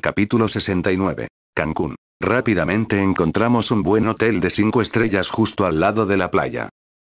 Capítulo 69. Cancún. Rápidamente encontramos un buen hotel de cinco estrellas justo al lado de la playa.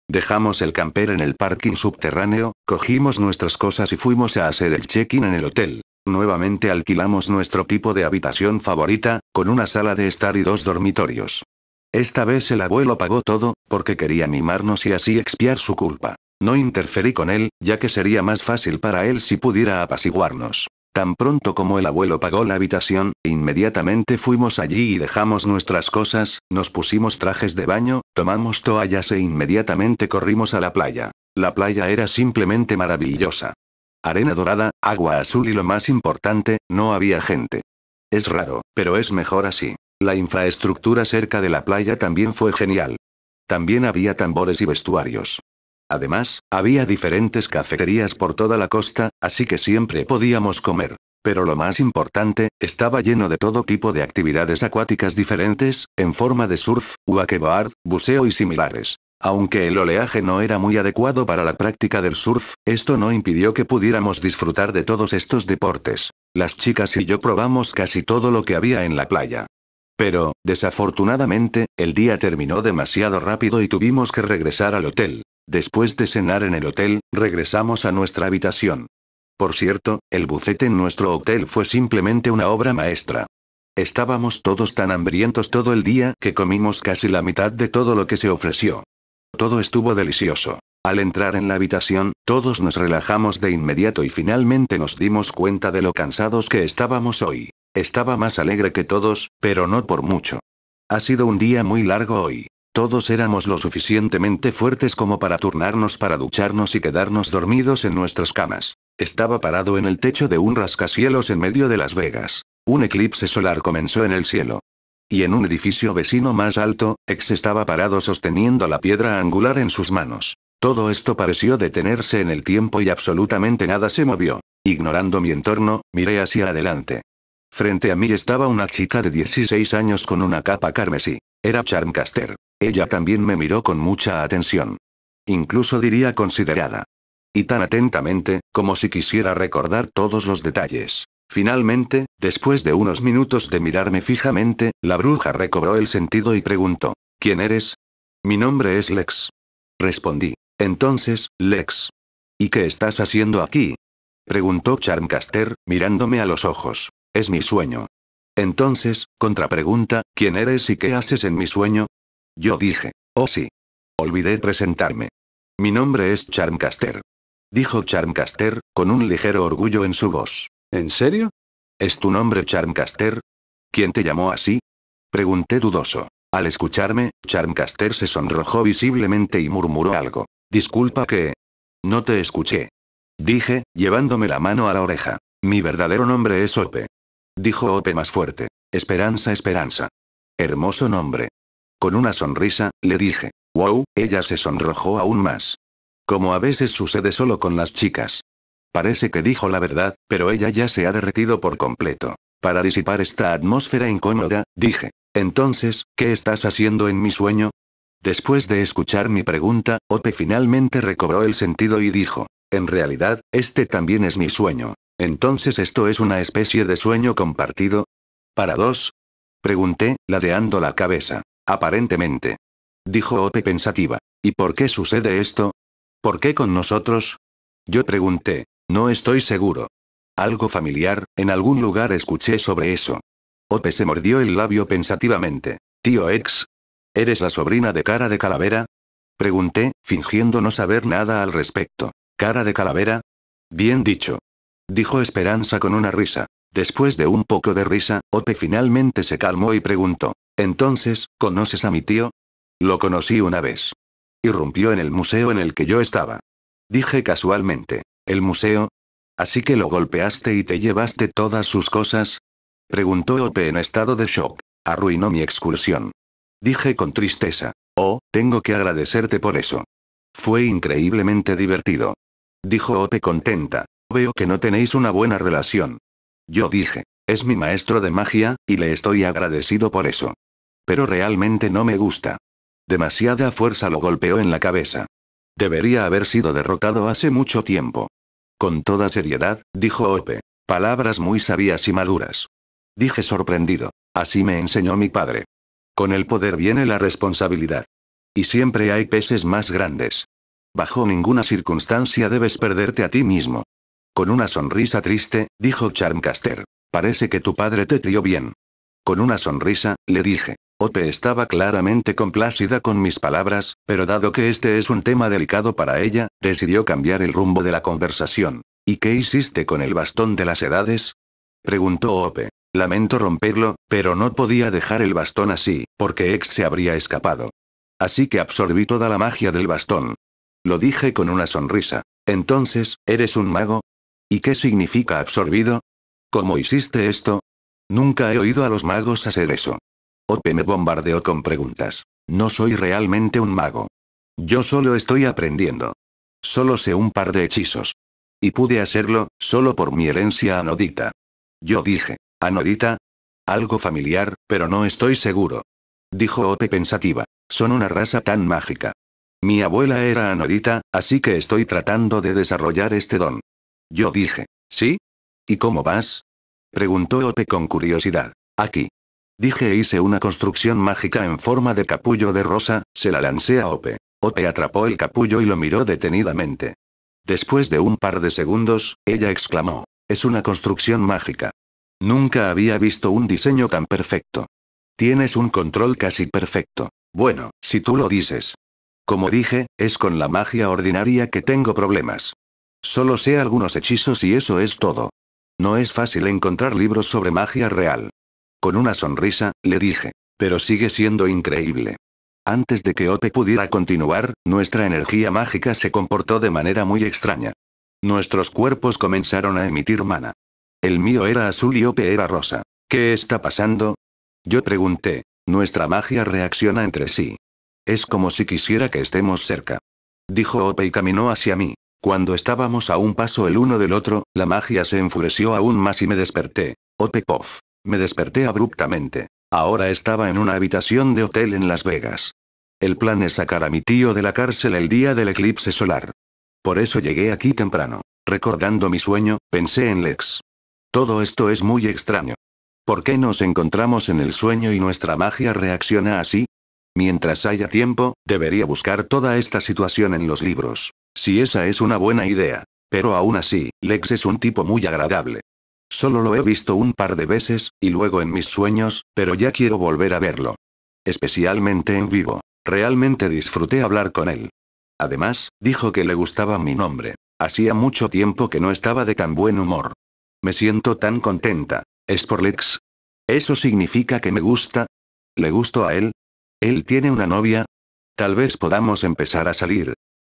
Dejamos el camper en el parking subterráneo, cogimos nuestras cosas y fuimos a hacer el check-in en el hotel. Nuevamente alquilamos nuestro tipo de habitación favorita, con una sala de estar y dos dormitorios. Esta vez el abuelo pagó todo, porque quería mimarnos y así expiar su culpa. No interferí con él, ya que sería más fácil para él si pudiera apaciguarnos. Tan pronto como el abuelo pagó la habitación, inmediatamente fuimos allí y dejamos nuestras cosas, nos pusimos trajes de baño, tomamos toallas e inmediatamente corrimos a la playa. La playa era simplemente maravillosa. Arena dorada, agua azul y lo más importante, no había gente. Es raro, pero es mejor así. La infraestructura cerca de la playa también fue genial. También había tambores y vestuarios. Además, había diferentes cafeterías por toda la costa, así que siempre podíamos comer. Pero lo más importante, estaba lleno de todo tipo de actividades acuáticas diferentes, en forma de surf, wakeboard, buceo y similares. Aunque el oleaje no era muy adecuado para la práctica del surf, esto no impidió que pudiéramos disfrutar de todos estos deportes. Las chicas y yo probamos casi todo lo que había en la playa. Pero, desafortunadamente, el día terminó demasiado rápido y tuvimos que regresar al hotel. Después de cenar en el hotel, regresamos a nuestra habitación. Por cierto, el bucete en nuestro hotel fue simplemente una obra maestra. Estábamos todos tan hambrientos todo el día que comimos casi la mitad de todo lo que se ofreció. Todo estuvo delicioso. Al entrar en la habitación, todos nos relajamos de inmediato y finalmente nos dimos cuenta de lo cansados que estábamos hoy. Estaba más alegre que todos, pero no por mucho. Ha sido un día muy largo hoy. Todos éramos lo suficientemente fuertes como para turnarnos para ducharnos y quedarnos dormidos en nuestras camas. Estaba parado en el techo de un rascacielos en medio de Las Vegas. Un eclipse solar comenzó en el cielo. Y en un edificio vecino más alto, Ex estaba parado sosteniendo la piedra angular en sus manos. Todo esto pareció detenerse en el tiempo y absolutamente nada se movió. Ignorando mi entorno, miré hacia adelante. Frente a mí estaba una chica de 16 años con una capa carmesí. Era Charmcaster. Ella también me miró con mucha atención. Incluso diría considerada. Y tan atentamente, como si quisiera recordar todos los detalles. Finalmente, después de unos minutos de mirarme fijamente, la bruja recobró el sentido y preguntó, ¿Quién eres? Mi nombre es Lex. Respondí, entonces, Lex. ¿Y qué estás haciendo aquí? Preguntó Charmcaster, mirándome a los ojos. Es mi sueño. Entonces, contrapregunta, ¿quién eres y qué haces en mi sueño? Yo dije, oh sí. Olvidé presentarme. Mi nombre es Charmcaster. Dijo Charmcaster, con un ligero orgullo en su voz. ¿En serio? ¿Es tu nombre Charmcaster? ¿Quién te llamó así? Pregunté dudoso. Al escucharme, Charmcaster se sonrojó visiblemente y murmuró algo. Disculpa que... No te escuché. Dije, llevándome la mano a la oreja. Mi verdadero nombre es Ope. Dijo Ope más fuerte. Esperanza, esperanza. Hermoso nombre. Con una sonrisa, le dije. Wow, ella se sonrojó aún más. Como a veces sucede solo con las chicas. Parece que dijo la verdad, pero ella ya se ha derretido por completo. Para disipar esta atmósfera incómoda, dije. Entonces, ¿qué estás haciendo en mi sueño? Después de escuchar mi pregunta, Ope finalmente recobró el sentido y dijo. En realidad, este también es mi sueño. Entonces esto es una especie de sueño compartido. ¿Para dos? Pregunté, ladeando la cabeza. Aparentemente. Dijo Ope pensativa. ¿Y por qué sucede esto? ¿Por qué con nosotros? Yo pregunté. No estoy seguro. Algo familiar, en algún lugar escuché sobre eso. Ope se mordió el labio pensativamente. Tío ex. ¿Eres la sobrina de cara de calavera? Pregunté, fingiendo no saber nada al respecto. ¿Cara de calavera? Bien dicho, Dijo Esperanza con una risa. Después de un poco de risa, Ope finalmente se calmó y preguntó. Entonces, ¿conoces a mi tío? Lo conocí una vez. Irrumpió en el museo en el que yo estaba. Dije casualmente. ¿El museo? Así que lo golpeaste y te llevaste todas sus cosas, preguntó Ope en estado de shock. Arruinó mi excursión. Dije con tristeza. Oh, tengo que agradecerte por eso. Fue increíblemente divertido. Dijo Ope contenta. Veo que no tenéis una buena relación. Yo dije, es mi maestro de magia, y le estoy agradecido por eso. Pero realmente no me gusta. Demasiada fuerza lo golpeó en la cabeza. Debería haber sido derrotado hace mucho tiempo. Con toda seriedad, dijo Ope. Palabras muy sabias y maduras. Dije sorprendido. Así me enseñó mi padre. Con el poder viene la responsabilidad. Y siempre hay peces más grandes. Bajo ninguna circunstancia debes perderte a ti mismo. Con una sonrisa triste, dijo Charmcaster. Parece que tu padre te crió bien. Con una sonrisa, le dije. Ope estaba claramente complácida con mis palabras, pero dado que este es un tema delicado para ella, decidió cambiar el rumbo de la conversación. ¿Y qué hiciste con el bastón de las edades? Preguntó Ope. Lamento romperlo, pero no podía dejar el bastón así, porque Ex se habría escapado. Así que absorbí toda la magia del bastón. Lo dije con una sonrisa. Entonces, ¿eres un mago? ¿Y qué significa absorbido? ¿Cómo hiciste esto? Nunca he oído a los magos hacer eso. Ope me bombardeó con preguntas. No soy realmente un mago. Yo solo estoy aprendiendo. Solo sé un par de hechizos. Y pude hacerlo, solo por mi herencia anodita. Yo dije, ¿anodita? Algo familiar, pero no estoy seguro. Dijo Ope pensativa. Son una raza tan mágica. Mi abuela era anodita, así que estoy tratando de desarrollar este don. Yo dije, ¿sí? ¿Y cómo vas? Preguntó Ope con curiosidad. Aquí. Dije e hice una construcción mágica en forma de capullo de rosa, se la lancé a Ope. Ope atrapó el capullo y lo miró detenidamente. Después de un par de segundos, ella exclamó, es una construcción mágica. Nunca había visto un diseño tan perfecto. Tienes un control casi perfecto. Bueno, si tú lo dices. Como dije, es con la magia ordinaria que tengo problemas. Solo sé algunos hechizos y eso es todo. No es fácil encontrar libros sobre magia real. Con una sonrisa, le dije, pero sigue siendo increíble. Antes de que Ope pudiera continuar, nuestra energía mágica se comportó de manera muy extraña. Nuestros cuerpos comenzaron a emitir mana. El mío era azul y Ope era rosa. ¿Qué está pasando? Yo pregunté. Nuestra magia reacciona entre sí. Es como si quisiera que estemos cerca. Dijo Ope y caminó hacia mí. Cuando estábamos a un paso el uno del otro, la magia se enfureció aún más y me desperté. Opekov. Me desperté abruptamente. Ahora estaba en una habitación de hotel en Las Vegas. El plan es sacar a mi tío de la cárcel el día del eclipse solar. Por eso llegué aquí temprano. Recordando mi sueño, pensé en Lex. Todo esto es muy extraño. ¿Por qué nos encontramos en el sueño y nuestra magia reacciona así? Mientras haya tiempo, debería buscar toda esta situación en los libros. Si esa es una buena idea. Pero aún así, Lex es un tipo muy agradable. Solo lo he visto un par de veces, y luego en mis sueños, pero ya quiero volver a verlo. Especialmente en vivo. Realmente disfruté hablar con él. Además, dijo que le gustaba mi nombre. Hacía mucho tiempo que no estaba de tan buen humor. Me siento tan contenta. ¿Es por Lex? ¿Eso significa que me gusta? ¿Le gusto a él? ¿Él tiene una novia? Tal vez podamos empezar a salir.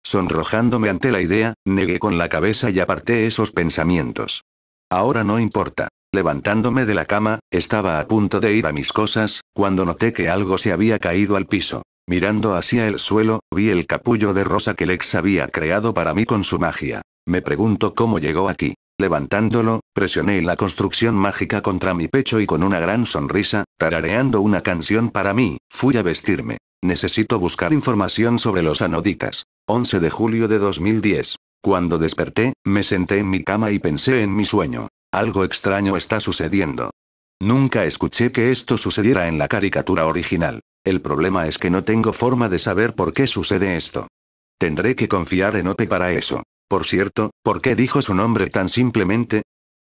Sonrojándome ante la idea, negué con la cabeza y aparté esos pensamientos. Ahora no importa. Levantándome de la cama, estaba a punto de ir a mis cosas, cuando noté que algo se había caído al piso. Mirando hacia el suelo, vi el capullo de rosa que Lex había creado para mí con su magia. Me pregunto cómo llegó aquí. Levantándolo, presioné la construcción mágica contra mi pecho y con una gran sonrisa, tarareando una canción para mí, fui a vestirme. Necesito buscar información sobre los anoditas. 11 de julio de 2010. Cuando desperté, me senté en mi cama y pensé en mi sueño. Algo extraño está sucediendo. Nunca escuché que esto sucediera en la caricatura original. El problema es que no tengo forma de saber por qué sucede esto. Tendré que confiar en Ope para eso. Por cierto, ¿por qué dijo su nombre tan simplemente?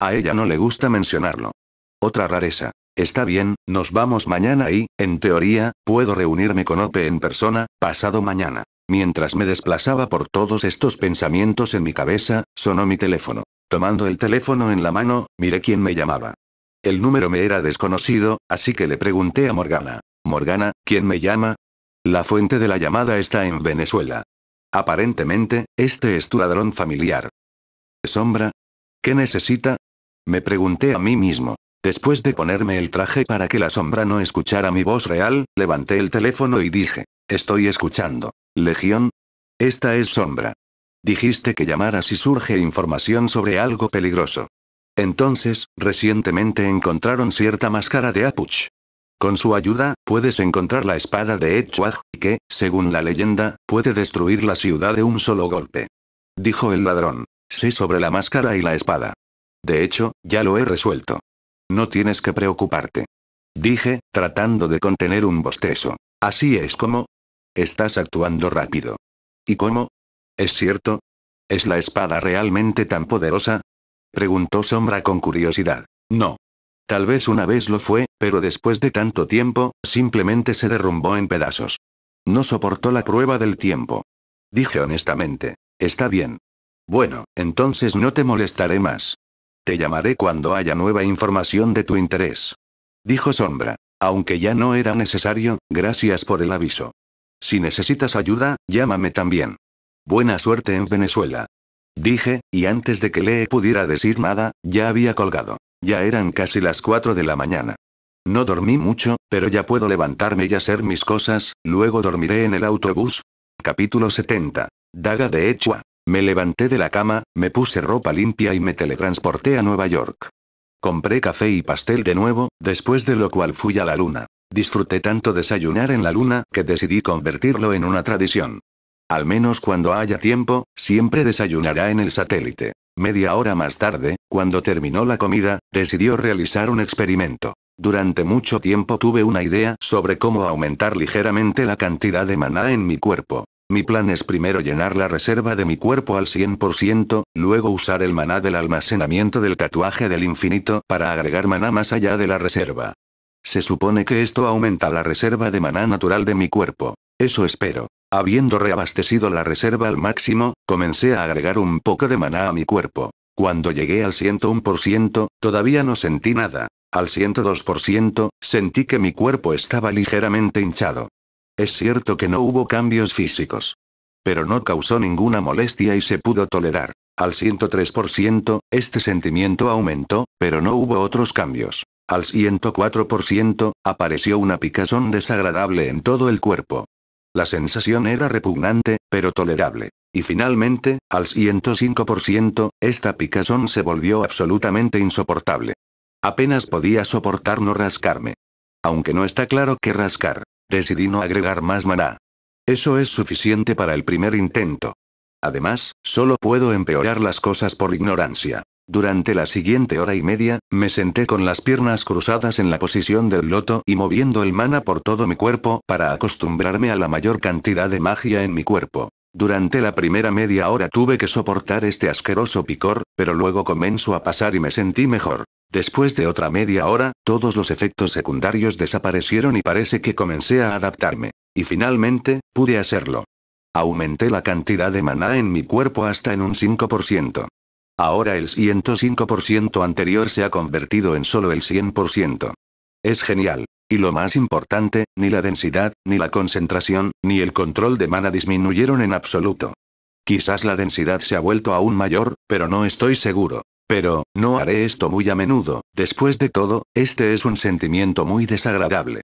A ella no le gusta mencionarlo. Otra rareza. Está bien, nos vamos mañana y, en teoría, puedo reunirme con Ope en persona, pasado mañana. Mientras me desplazaba por todos estos pensamientos en mi cabeza, sonó mi teléfono. Tomando el teléfono en la mano, miré quién me llamaba. El número me era desconocido, así que le pregunté a Morgana. Morgana, ¿quién me llama? La fuente de la llamada está en Venezuela. Aparentemente, este es tu ladrón familiar. Sombra. ¿Qué necesita? Me pregunté a mí mismo. Después de ponerme el traje para que la sombra no escuchara mi voz real, levanté el teléfono y dije, estoy escuchando. Legión. Esta es sombra. Dijiste que llamara si surge información sobre algo peligroso. Entonces, recientemente encontraron cierta máscara de Apuch. Con su ayuda, puedes encontrar la espada de y que, según la leyenda, puede destruir la ciudad de un solo golpe. Dijo el ladrón. Sé sobre la máscara y la espada. De hecho, ya lo he resuelto. No tienes que preocuparte. Dije, tratando de contener un bostezo. Así es como... Estás actuando rápido. ¿Y cómo? ¿Es cierto? ¿Es la espada realmente tan poderosa? Preguntó Sombra con curiosidad. No. Tal vez una vez lo fue, pero después de tanto tiempo, simplemente se derrumbó en pedazos. No soportó la prueba del tiempo. Dije honestamente. Está bien. Bueno, entonces no te molestaré más. Te llamaré cuando haya nueva información de tu interés. Dijo Sombra. Aunque ya no era necesario, gracias por el aviso. Si necesitas ayuda, llámame también. Buena suerte en Venezuela. Dije, y antes de que Lee pudiera decir nada, ya había colgado. Ya eran casi las 4 de la mañana. No dormí mucho, pero ya puedo levantarme y hacer mis cosas, luego dormiré en el autobús. Capítulo 70. Daga de Echua. Me levanté de la cama, me puse ropa limpia y me teletransporté a Nueva York. Compré café y pastel de nuevo, después de lo cual fui a la luna. Disfruté tanto desayunar en la luna que decidí convertirlo en una tradición. Al menos cuando haya tiempo, siempre desayunará en el satélite. Media hora más tarde, cuando terminó la comida, decidió realizar un experimento. Durante mucho tiempo tuve una idea sobre cómo aumentar ligeramente la cantidad de maná en mi cuerpo. Mi plan es primero llenar la reserva de mi cuerpo al 100%, luego usar el maná del almacenamiento del tatuaje del infinito para agregar maná más allá de la reserva. Se supone que esto aumenta la reserva de maná natural de mi cuerpo. Eso espero. Habiendo reabastecido la reserva al máximo, comencé a agregar un poco de maná a mi cuerpo. Cuando llegué al 101%, todavía no sentí nada. Al 102%, sentí que mi cuerpo estaba ligeramente hinchado. Es cierto que no hubo cambios físicos. Pero no causó ninguna molestia y se pudo tolerar. Al 103%, este sentimiento aumentó, pero no hubo otros cambios. Al 104%, apareció una picazón desagradable en todo el cuerpo. La sensación era repugnante, pero tolerable. Y finalmente, al 105%, esta picazón se volvió absolutamente insoportable. Apenas podía soportar no rascarme. Aunque no está claro qué rascar. Decidí no agregar más maná. Eso es suficiente para el primer intento. Además, solo puedo empeorar las cosas por ignorancia. Durante la siguiente hora y media, me senté con las piernas cruzadas en la posición del loto y moviendo el mana por todo mi cuerpo para acostumbrarme a la mayor cantidad de magia en mi cuerpo. Durante la primera media hora tuve que soportar este asqueroso picor, pero luego comenzó a pasar y me sentí mejor. Después de otra media hora, todos los efectos secundarios desaparecieron y parece que comencé a adaptarme. Y finalmente, pude hacerlo. Aumenté la cantidad de maná en mi cuerpo hasta en un 5%. Ahora el 105% anterior se ha convertido en solo el 100%. Es genial. Y lo más importante, ni la densidad, ni la concentración, ni el control de mana disminuyeron en absoluto. Quizás la densidad se ha vuelto aún mayor, pero no estoy seguro. Pero, no haré esto muy a menudo, después de todo, este es un sentimiento muy desagradable.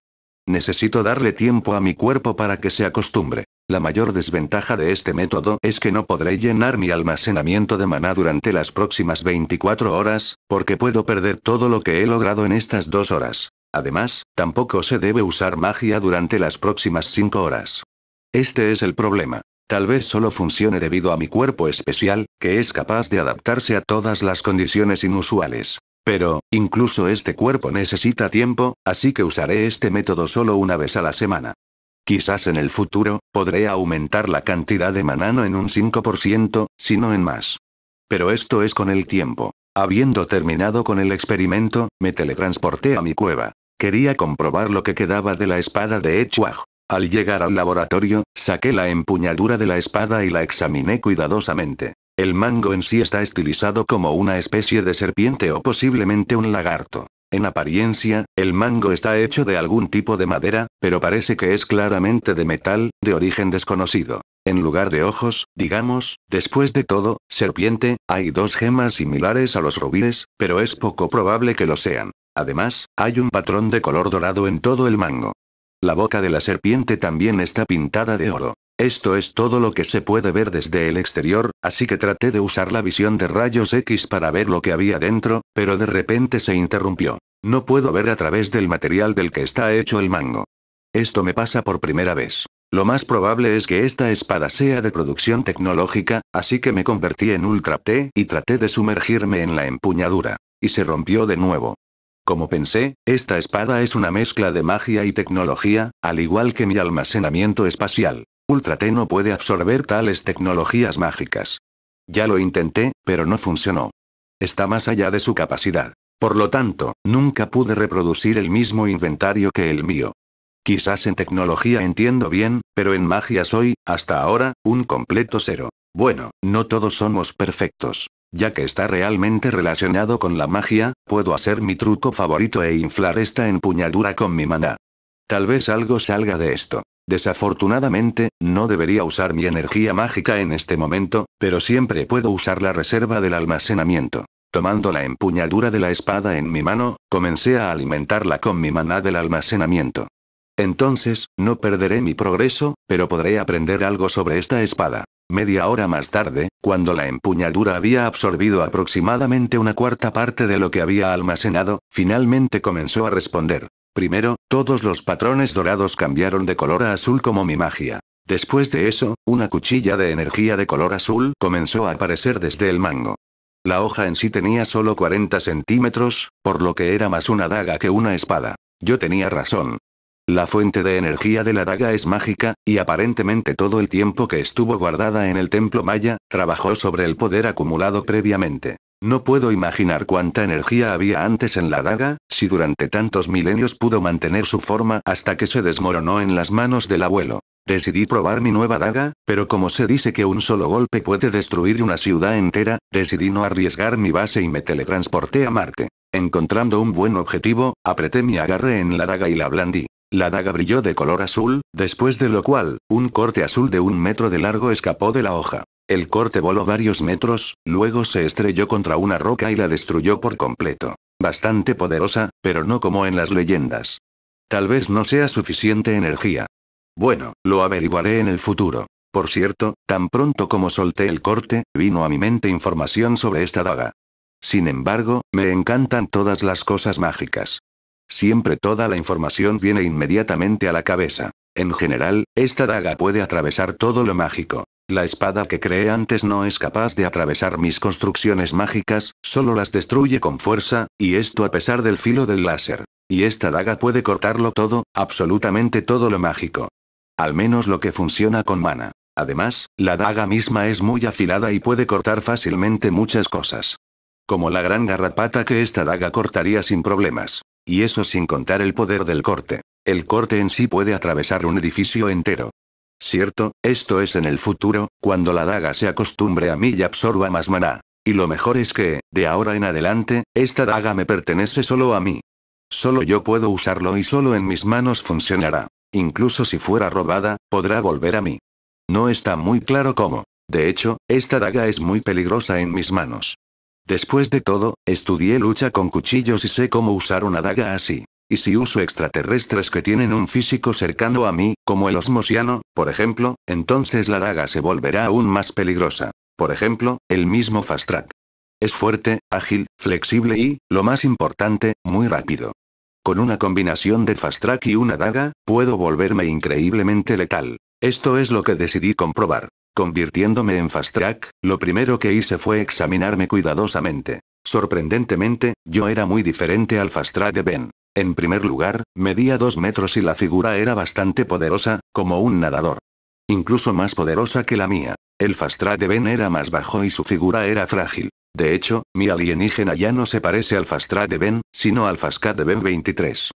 Necesito darle tiempo a mi cuerpo para que se acostumbre. La mayor desventaja de este método es que no podré llenar mi almacenamiento de mana durante las próximas 24 horas, porque puedo perder todo lo que he logrado en estas dos horas. Además, tampoco se debe usar magia durante las próximas 5 horas. Este es el problema. Tal vez solo funcione debido a mi cuerpo especial, que es capaz de adaptarse a todas las condiciones inusuales. Pero, incluso este cuerpo necesita tiempo, así que usaré este método solo una vez a la semana. Quizás en el futuro, podré aumentar la cantidad de manano en un 5%, si no en más. Pero esto es con el tiempo. Habiendo terminado con el experimento, me teletransporté a mi cueva. Quería comprobar lo que quedaba de la espada de Echuaj. Al llegar al laboratorio, saqué la empuñadura de la espada y la examiné cuidadosamente. El mango en sí está estilizado como una especie de serpiente o posiblemente un lagarto. En apariencia, el mango está hecho de algún tipo de madera, pero parece que es claramente de metal, de origen desconocido. En lugar de ojos, digamos, después de todo, serpiente, hay dos gemas similares a los rubíes, pero es poco probable que lo sean. Además, hay un patrón de color dorado en todo el mango. La boca de la serpiente también está pintada de oro. Esto es todo lo que se puede ver desde el exterior, así que traté de usar la visión de rayos X para ver lo que había dentro, pero de repente se interrumpió. No puedo ver a través del material del que está hecho el mango. Esto me pasa por primera vez. Lo más probable es que esta espada sea de producción tecnológica, así que me convertí en Ultra T y traté de sumergirme en la empuñadura. Y se rompió de nuevo. Como pensé, esta espada es una mezcla de magia y tecnología, al igual que mi almacenamiento espacial. Ultra T no puede absorber tales tecnologías mágicas. Ya lo intenté, pero no funcionó. Está más allá de su capacidad. Por lo tanto, nunca pude reproducir el mismo inventario que el mío. Quizás en tecnología entiendo bien, pero en magia soy, hasta ahora, un completo cero. Bueno, no todos somos perfectos. Ya que está realmente relacionado con la magia, puedo hacer mi truco favorito e inflar esta empuñadura con mi maná. Tal vez algo salga de esto. Desafortunadamente, no debería usar mi energía mágica en este momento, pero siempre puedo usar la reserva del almacenamiento. Tomando la empuñadura de la espada en mi mano, comencé a alimentarla con mi maná del almacenamiento. Entonces, no perderé mi progreso, pero podré aprender algo sobre esta espada. Media hora más tarde, cuando la empuñadura había absorbido aproximadamente una cuarta parte de lo que había almacenado, finalmente comenzó a responder. Primero, todos los patrones dorados cambiaron de color a azul como mi magia. Después de eso, una cuchilla de energía de color azul comenzó a aparecer desde el mango. La hoja en sí tenía solo 40 centímetros, por lo que era más una daga que una espada. Yo tenía razón. La fuente de energía de la daga es mágica, y aparentemente todo el tiempo que estuvo guardada en el templo maya, trabajó sobre el poder acumulado previamente. No puedo imaginar cuánta energía había antes en la daga, si durante tantos milenios pudo mantener su forma hasta que se desmoronó en las manos del abuelo. Decidí probar mi nueva daga, pero como se dice que un solo golpe puede destruir una ciudad entera, decidí no arriesgar mi base y me teletransporté a Marte. Encontrando un buen objetivo, apreté mi agarre en la daga y la blandí. La daga brilló de color azul, después de lo cual, un corte azul de un metro de largo escapó de la hoja. El corte voló varios metros, luego se estrelló contra una roca y la destruyó por completo. Bastante poderosa, pero no como en las leyendas. Tal vez no sea suficiente energía. Bueno, lo averiguaré en el futuro. Por cierto, tan pronto como solté el corte, vino a mi mente información sobre esta daga. Sin embargo, me encantan todas las cosas mágicas. Siempre toda la información viene inmediatamente a la cabeza. En general, esta daga puede atravesar todo lo mágico. La espada que creé antes no es capaz de atravesar mis construcciones mágicas, solo las destruye con fuerza, y esto a pesar del filo del láser. Y esta daga puede cortarlo todo, absolutamente todo lo mágico. Al menos lo que funciona con mana. Además, la daga misma es muy afilada y puede cortar fácilmente muchas cosas. Como la gran garrapata que esta daga cortaría sin problemas. Y eso sin contar el poder del corte. El corte en sí puede atravesar un edificio entero. Cierto, esto es en el futuro, cuando la daga se acostumbre a mí y absorba más mana. Y lo mejor es que, de ahora en adelante, esta daga me pertenece solo a mí. Solo yo puedo usarlo y solo en mis manos funcionará. Incluso si fuera robada, podrá volver a mí. No está muy claro cómo. De hecho, esta daga es muy peligrosa en mis manos. Después de todo, estudié lucha con cuchillos y sé cómo usar una daga así. Y si uso extraterrestres que tienen un físico cercano a mí, como el osmosiano, por ejemplo, entonces la daga se volverá aún más peligrosa. Por ejemplo, el mismo Fast Track. Es fuerte, ágil, flexible y, lo más importante, muy rápido. Con una combinación de Fast Track y una daga, puedo volverme increíblemente letal. Esto es lo que decidí comprobar. Convirtiéndome en fast track, lo primero que hice fue examinarme cuidadosamente. Sorprendentemente, yo era muy diferente al fast de Ben. En primer lugar, medía dos metros y la figura era bastante poderosa, como un nadador. Incluso más poderosa que la mía. El fast de Ben era más bajo y su figura era frágil. De hecho, mi alienígena ya no se parece al Fastra de Ben, sino al Fascat de Ben 23.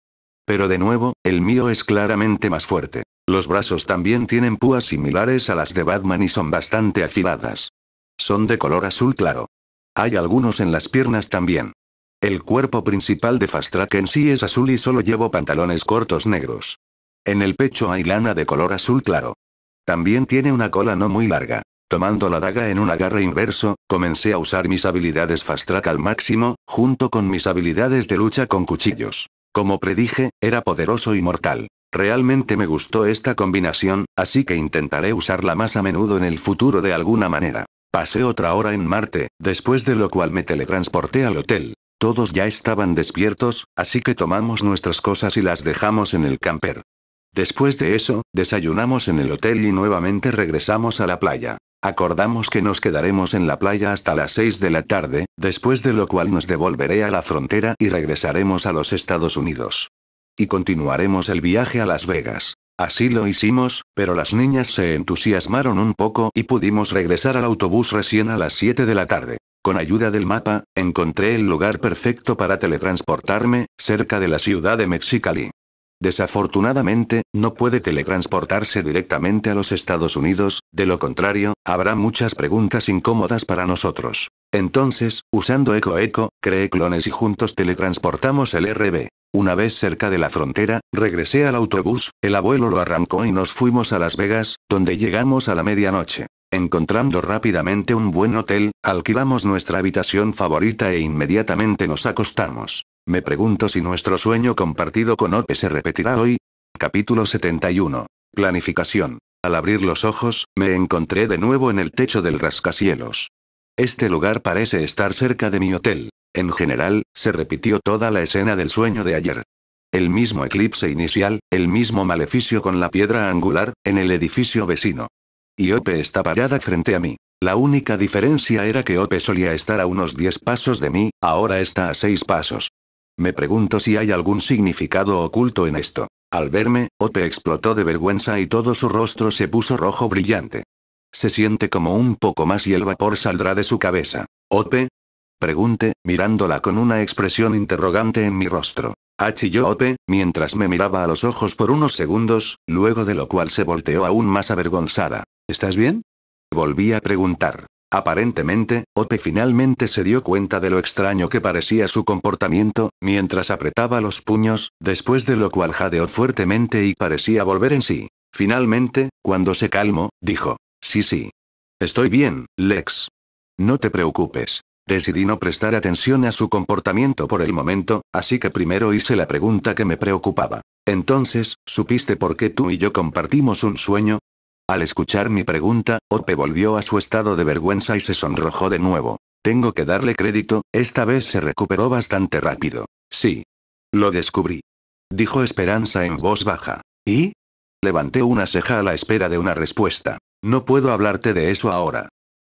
Pero de nuevo, el mío es claramente más fuerte. Los brazos también tienen púas similares a las de Batman y son bastante afiladas. Son de color azul claro. Hay algunos en las piernas también. El cuerpo principal de Fastrak en sí es azul y solo llevo pantalones cortos negros. En el pecho hay lana de color azul claro. También tiene una cola no muy larga. Tomando la daga en un agarre inverso, comencé a usar mis habilidades Fastrak al máximo, junto con mis habilidades de lucha con cuchillos. Como predije, era poderoso y mortal. Realmente me gustó esta combinación, así que intentaré usarla más a menudo en el futuro de alguna manera. Pasé otra hora en Marte, después de lo cual me teletransporté al hotel. Todos ya estaban despiertos, así que tomamos nuestras cosas y las dejamos en el camper. Después de eso, desayunamos en el hotel y nuevamente regresamos a la playa. Acordamos que nos quedaremos en la playa hasta las 6 de la tarde, después de lo cual nos devolveré a la frontera y regresaremos a los Estados Unidos y continuaremos el viaje a Las Vegas. Así lo hicimos, pero las niñas se entusiasmaron un poco y pudimos regresar al autobús recién a las 7 de la tarde. Con ayuda del mapa, encontré el lugar perfecto para teletransportarme, cerca de la ciudad de Mexicali. Desafortunadamente, no puede teletransportarse directamente a los Estados Unidos, de lo contrario, habrá muchas preguntas incómodas para nosotros. Entonces, usando Eco Eco, cree clones y juntos teletransportamos el RB. Una vez cerca de la frontera, regresé al autobús, el abuelo lo arrancó y nos fuimos a Las Vegas, donde llegamos a la medianoche. Encontrando rápidamente un buen hotel, alquilamos nuestra habitación favorita e inmediatamente nos acostamos. Me pregunto si nuestro sueño compartido con Ope se repetirá hoy. Capítulo 71. Planificación. Al abrir los ojos, me encontré de nuevo en el techo del rascacielos. Este lugar parece estar cerca de mi hotel. En general, se repitió toda la escena del sueño de ayer. El mismo eclipse inicial, el mismo maleficio con la piedra angular, en el edificio vecino. Y Ope está parada frente a mí. La única diferencia era que Ope solía estar a unos 10 pasos de mí, ahora está a 6 pasos. Me pregunto si hay algún significado oculto en esto. Al verme, Ope explotó de vergüenza y todo su rostro se puso rojo brillante. Se siente como un poco más y el vapor saldrá de su cabeza. Ope, Pregunté, mirándola con una expresión interrogante en mi rostro. Achilló Ope, mientras me miraba a los ojos por unos segundos, luego de lo cual se volteó aún más avergonzada. ¿Estás bien? Volví a preguntar. Aparentemente, Ope finalmente se dio cuenta de lo extraño que parecía su comportamiento, mientras apretaba los puños, después de lo cual jadeó fuertemente y parecía volver en sí. Finalmente, cuando se calmó, dijo, Sí, sí. Estoy bien, Lex. No te preocupes. Decidí no prestar atención a su comportamiento por el momento, así que primero hice la pregunta que me preocupaba. Entonces, ¿supiste por qué tú y yo compartimos un sueño? Al escuchar mi pregunta, Ope volvió a su estado de vergüenza y se sonrojó de nuevo. Tengo que darle crédito, esta vez se recuperó bastante rápido. Sí. Lo descubrí. Dijo Esperanza en voz baja. ¿Y? Levanté una ceja a la espera de una respuesta. No puedo hablarte de eso ahora.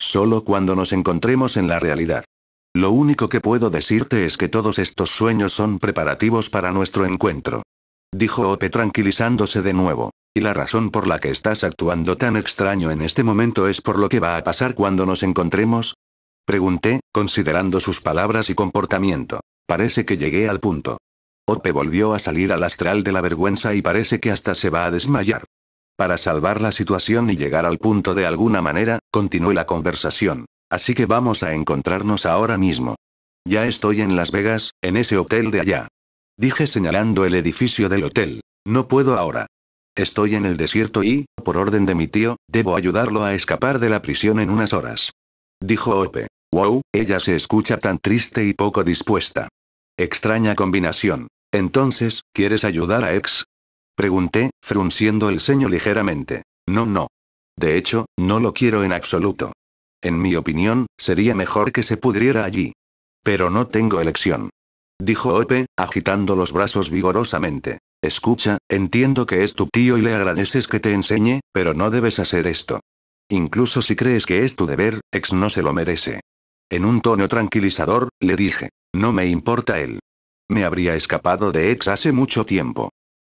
Solo cuando nos encontremos en la realidad. Lo único que puedo decirte es que todos estos sueños son preparativos para nuestro encuentro. Dijo Ope tranquilizándose de nuevo. Y la razón por la que estás actuando tan extraño en este momento es por lo que va a pasar cuando nos encontremos? Pregunté, considerando sus palabras y comportamiento. Parece que llegué al punto. Ope volvió a salir al astral de la vergüenza y parece que hasta se va a desmayar. Para salvar la situación y llegar al punto de alguna manera, continué la conversación. Así que vamos a encontrarnos ahora mismo. Ya estoy en Las Vegas, en ese hotel de allá. Dije señalando el edificio del hotel. No puedo ahora. Estoy en el desierto y, por orden de mi tío, debo ayudarlo a escapar de la prisión en unas horas. Dijo Ope. Wow, ella se escucha tan triste y poco dispuesta. Extraña combinación. Entonces, ¿quieres ayudar a Ex? Pregunté, frunciendo el ceño ligeramente. No, no. De hecho, no lo quiero en absoluto. En mi opinión, sería mejor que se pudriera allí. Pero no tengo elección. Dijo Ope, agitando los brazos vigorosamente. Escucha, entiendo que es tu tío y le agradeces que te enseñe, pero no debes hacer esto. Incluso si crees que es tu deber, ex no se lo merece. En un tono tranquilizador, le dije, no me importa él. Me habría escapado de ex hace mucho tiempo.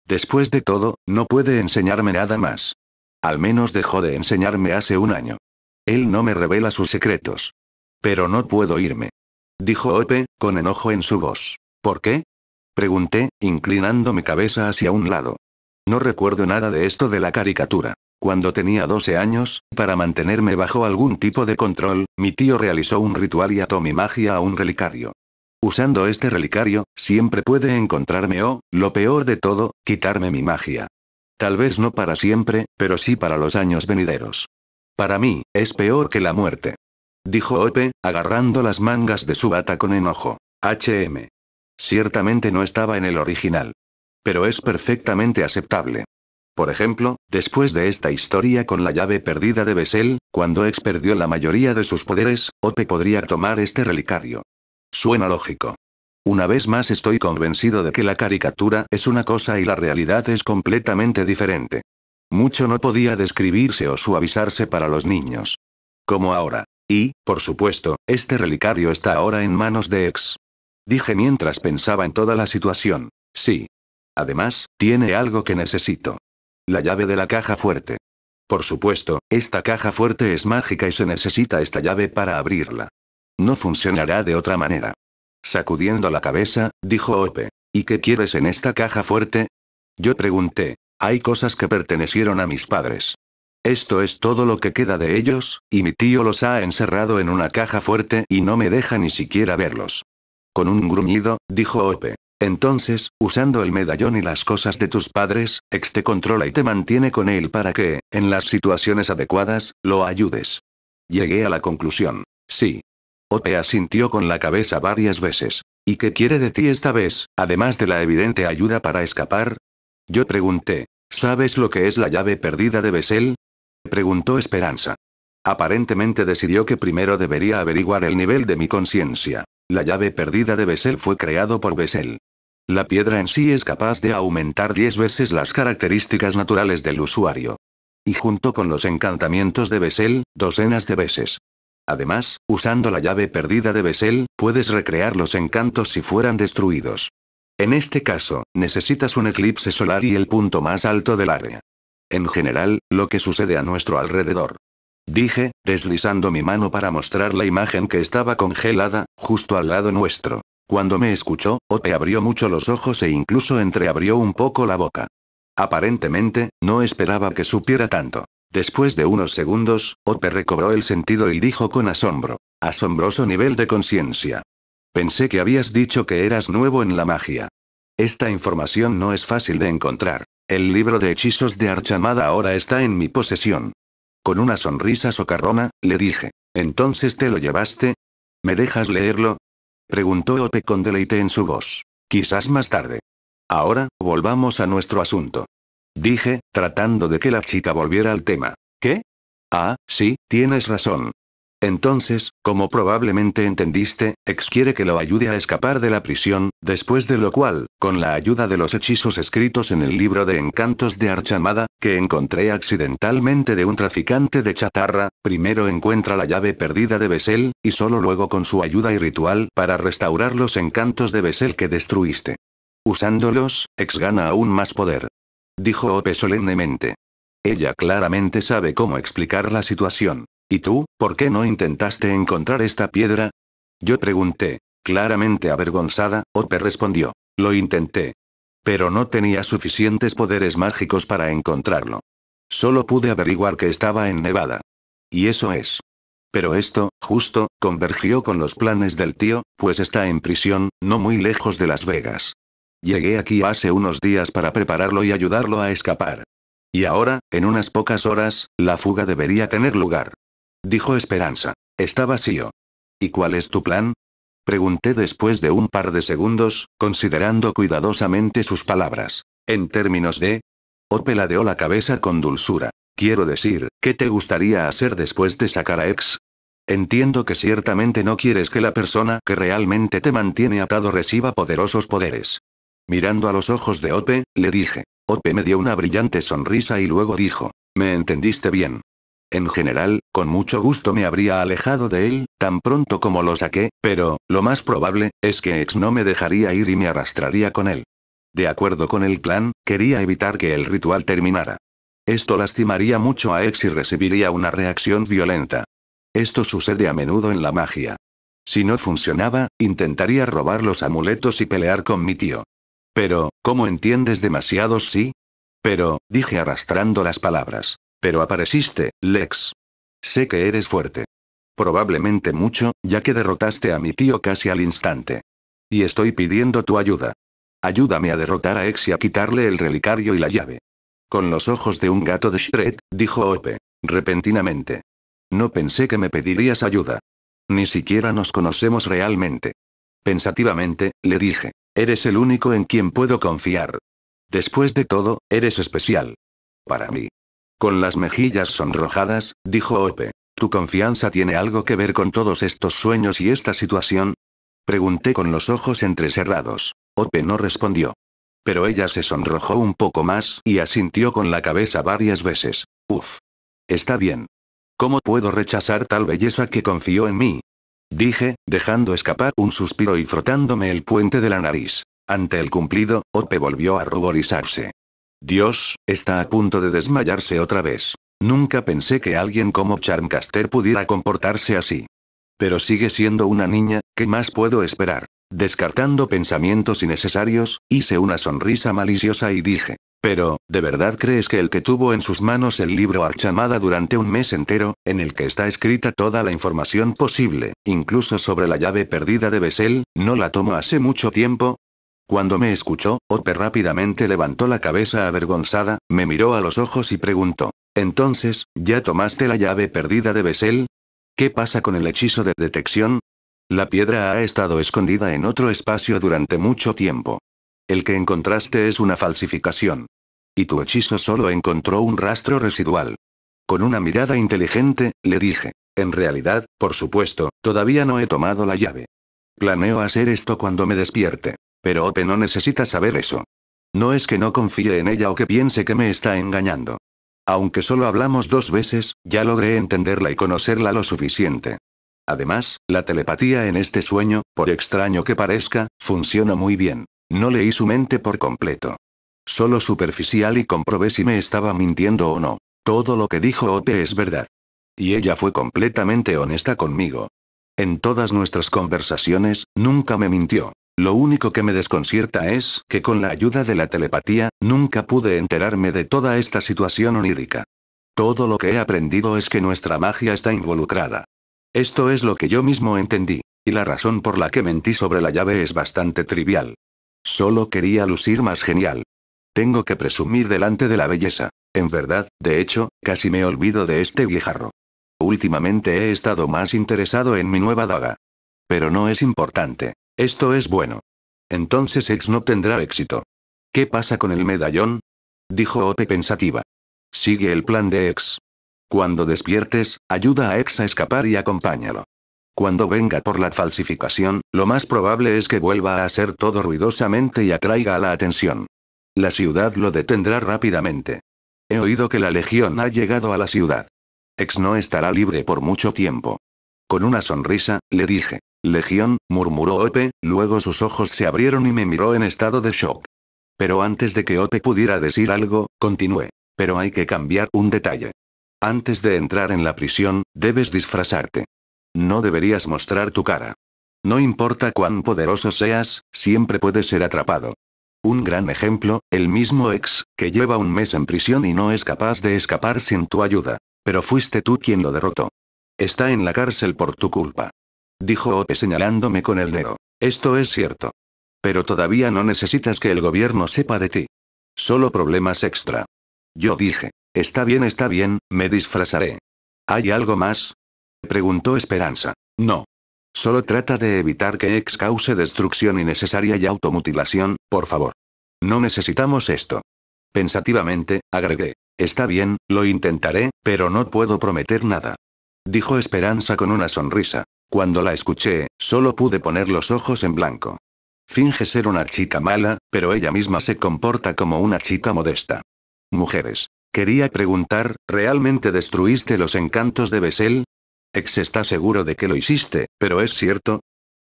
Después de todo, no puede enseñarme nada más. Al menos dejó de enseñarme hace un año. Él no me revela sus secretos. Pero no puedo irme. Dijo Ope, con enojo en su voz. ¿Por qué? Pregunté, inclinando mi cabeza hacia un lado. No recuerdo nada de esto de la caricatura. Cuando tenía 12 años, para mantenerme bajo algún tipo de control, mi tío realizó un ritual y ató mi magia a un relicario. Usando este relicario, siempre puede encontrarme o, lo peor de todo, quitarme mi magia. Tal vez no para siempre, pero sí para los años venideros. Para mí, es peor que la muerte. Dijo Ope, agarrando las mangas de su bata con enojo. HM. Ciertamente no estaba en el original. Pero es perfectamente aceptable. Por ejemplo, después de esta historia con la llave perdida de Bessel, cuando Ex perdió la mayoría de sus poderes, Ope podría tomar este relicario. Suena lógico. Una vez más estoy convencido de que la caricatura es una cosa y la realidad es completamente diferente. Mucho no podía describirse o suavizarse para los niños. Como ahora. Y, por supuesto, este relicario está ahora en manos de ex. Dije mientras pensaba en toda la situación. Sí. Además, tiene algo que necesito. La llave de la caja fuerte. Por supuesto, esta caja fuerte es mágica y se necesita esta llave para abrirla. No funcionará de otra manera. Sacudiendo la cabeza, dijo Ope. ¿Y qué quieres en esta caja fuerte? Yo pregunté. Hay cosas que pertenecieron a mis padres. Esto es todo lo que queda de ellos, y mi tío los ha encerrado en una caja fuerte y no me deja ni siquiera verlos. Con un gruñido, dijo Ope. Entonces, usando el medallón y las cosas de tus padres, Ex te controla y te mantiene con él para que, en las situaciones adecuadas, lo ayudes. Llegué a la conclusión. Sí, Opea asintió con la cabeza varias veces. ¿Y qué quiere de ti esta vez, además de la evidente ayuda para escapar? Yo pregunté. ¿Sabes lo que es la llave perdida de Bessel? Preguntó Esperanza. Aparentemente decidió que primero debería averiguar el nivel de mi conciencia. La llave perdida de Bessel fue creado por Bessel. La piedra en sí es capaz de aumentar diez veces las características naturales del usuario. Y junto con los encantamientos de Bessel, docenas de veces. Además, usando la llave perdida de Bessel, puedes recrear los encantos si fueran destruidos. En este caso, necesitas un eclipse solar y el punto más alto del área. En general, lo que sucede a nuestro alrededor. Dije, deslizando mi mano para mostrar la imagen que estaba congelada, justo al lado nuestro. Cuando me escuchó, Ope abrió mucho los ojos e incluso entreabrió un poco la boca. Aparentemente, no esperaba que supiera tanto. Después de unos segundos, Ope recobró el sentido y dijo con asombro. Asombroso nivel de conciencia. Pensé que habías dicho que eras nuevo en la magia. Esta información no es fácil de encontrar. El libro de hechizos de Archamada ahora está en mi posesión. Con una sonrisa socarrona, le dije. ¿Entonces te lo llevaste? ¿Me dejas leerlo? Preguntó Ope con deleite en su voz. Quizás más tarde. Ahora, volvamos a nuestro asunto. Dije, tratando de que la chica volviera al tema. ¿Qué? Ah, sí, tienes razón. Entonces, como probablemente entendiste, Ex quiere que lo ayude a escapar de la prisión, después de lo cual, con la ayuda de los hechizos escritos en el libro de encantos de Archamada, que encontré accidentalmente de un traficante de chatarra, primero encuentra la llave perdida de Besel, y solo luego con su ayuda y ritual para restaurar los encantos de Besel que destruiste. Usándolos, Ex gana aún más poder dijo Ope solemnemente. Ella claramente sabe cómo explicar la situación. ¿Y tú, por qué no intentaste encontrar esta piedra? Yo pregunté. Claramente avergonzada, Ope respondió. Lo intenté. Pero no tenía suficientes poderes mágicos para encontrarlo. Solo pude averiguar que estaba en Nevada. Y eso es. Pero esto, justo, convergió con los planes del tío, pues está en prisión, no muy lejos de Las Vegas. Llegué aquí hace unos días para prepararlo y ayudarlo a escapar. Y ahora, en unas pocas horas, la fuga debería tener lugar. Dijo Esperanza. Está vacío. ¿Y cuál es tu plan? Pregunté después de un par de segundos, considerando cuidadosamente sus palabras. En términos de... O oh, peladeó la cabeza con dulzura. Quiero decir, ¿qué te gustaría hacer después de sacar a Ex? Entiendo que ciertamente no quieres que la persona que realmente te mantiene atado reciba poderosos poderes. Mirando a los ojos de Ope, le dije. Ope me dio una brillante sonrisa y luego dijo, me entendiste bien. En general, con mucho gusto me habría alejado de él, tan pronto como lo saqué, pero, lo más probable, es que Ex no me dejaría ir y me arrastraría con él. De acuerdo con el plan, quería evitar que el ritual terminara. Esto lastimaría mucho a Ex y recibiría una reacción violenta. Esto sucede a menudo en la magia. Si no funcionaba, intentaría robar los amuletos y pelear con mi tío. Pero, ¿cómo entiendes demasiado sí? Pero, dije arrastrando las palabras. Pero apareciste, Lex. Sé que eres fuerte. Probablemente mucho, ya que derrotaste a mi tío casi al instante. Y estoy pidiendo tu ayuda. Ayúdame a derrotar a Ex y a quitarle el relicario y la llave. Con los ojos de un gato de Shred, dijo Ope, repentinamente. No pensé que me pedirías ayuda. Ni siquiera nos conocemos realmente. Pensativamente, le dije, Eres el único en quien puedo confiar. Después de todo, eres especial. Para mí. Con las mejillas sonrojadas, dijo Ope. ¿Tu confianza tiene algo que ver con todos estos sueños y esta situación? Pregunté con los ojos entrecerrados. Ope no respondió. Pero ella se sonrojó un poco más y asintió con la cabeza varias veces. Uf. Está bien. ¿Cómo puedo rechazar tal belleza que confió en mí? Dije, dejando escapar un suspiro y frotándome el puente de la nariz. Ante el cumplido, Ope volvió a ruborizarse. Dios, está a punto de desmayarse otra vez. Nunca pensé que alguien como Charmcaster pudiera comportarse así. Pero sigue siendo una niña, ¿qué más puedo esperar? Descartando pensamientos innecesarios, hice una sonrisa maliciosa y dije, pero, ¿de verdad crees que el que tuvo en sus manos el libro Archamada durante un mes entero, en el que está escrita toda la información posible, incluso sobre la llave perdida de Bessel, no la tomó hace mucho tiempo? Cuando me escuchó, Ope rápidamente levantó la cabeza avergonzada, me miró a los ojos y preguntó, entonces, ¿ya tomaste la llave perdida de Bessel? ¿Qué pasa con el hechizo de detección? La piedra ha estado escondida en otro espacio durante mucho tiempo. El que encontraste es una falsificación. Y tu hechizo solo encontró un rastro residual. Con una mirada inteligente, le dije. En realidad, por supuesto, todavía no he tomado la llave. Planeo hacer esto cuando me despierte. Pero Ope no necesita saber eso. No es que no confíe en ella o que piense que me está engañando. Aunque solo hablamos dos veces, ya logré entenderla y conocerla lo suficiente. Además, la telepatía en este sueño, por extraño que parezca, funciona muy bien. No leí su mente por completo. Solo superficial y comprobé si me estaba mintiendo o no. Todo lo que dijo Ope es verdad. Y ella fue completamente honesta conmigo. En todas nuestras conversaciones, nunca me mintió. Lo único que me desconcierta es que con la ayuda de la telepatía, nunca pude enterarme de toda esta situación onírica. Todo lo que he aprendido es que nuestra magia está involucrada. Esto es lo que yo mismo entendí, y la razón por la que mentí sobre la llave es bastante trivial. Solo quería lucir más genial. Tengo que presumir delante de la belleza. En verdad, de hecho, casi me olvido de este viejarro. Últimamente he estado más interesado en mi nueva daga. Pero no es importante. Esto es bueno. Entonces Ex no tendrá éxito. ¿Qué pasa con el medallón? Dijo Ope pensativa. Sigue el plan de Ex. Cuando despiertes, ayuda a Ex a escapar y acompáñalo. Cuando venga por la falsificación, lo más probable es que vuelva a hacer todo ruidosamente y atraiga la atención. La ciudad lo detendrá rápidamente. He oído que la Legión ha llegado a la ciudad. Ex no estará libre por mucho tiempo. Con una sonrisa, le dije. Legión, murmuró Ope, luego sus ojos se abrieron y me miró en estado de shock. Pero antes de que Ope pudiera decir algo, continué. Pero hay que cambiar un detalle. Antes de entrar en la prisión, debes disfrazarte. No deberías mostrar tu cara. No importa cuán poderoso seas, siempre puedes ser atrapado. Un gran ejemplo, el mismo ex, que lleva un mes en prisión y no es capaz de escapar sin tu ayuda. Pero fuiste tú quien lo derrotó. Está en la cárcel por tu culpa. Dijo Ope señalándome con el dedo. Esto es cierto. Pero todavía no necesitas que el gobierno sepa de ti. Solo problemas extra. Yo dije. Está bien, está bien, me disfrazaré. ¿Hay algo más? preguntó Esperanza. No. Solo trata de evitar que Ex cause destrucción innecesaria y automutilación, por favor. No necesitamos esto. Pensativamente, agregué. Está bien, lo intentaré, pero no puedo prometer nada. Dijo Esperanza con una sonrisa. Cuando la escuché, solo pude poner los ojos en blanco. Finge ser una chica mala, pero ella misma se comporta como una chica modesta. Mujeres. Quería preguntar, ¿realmente destruiste los encantos de Besel? Ex está seguro de que lo hiciste, pero es cierto?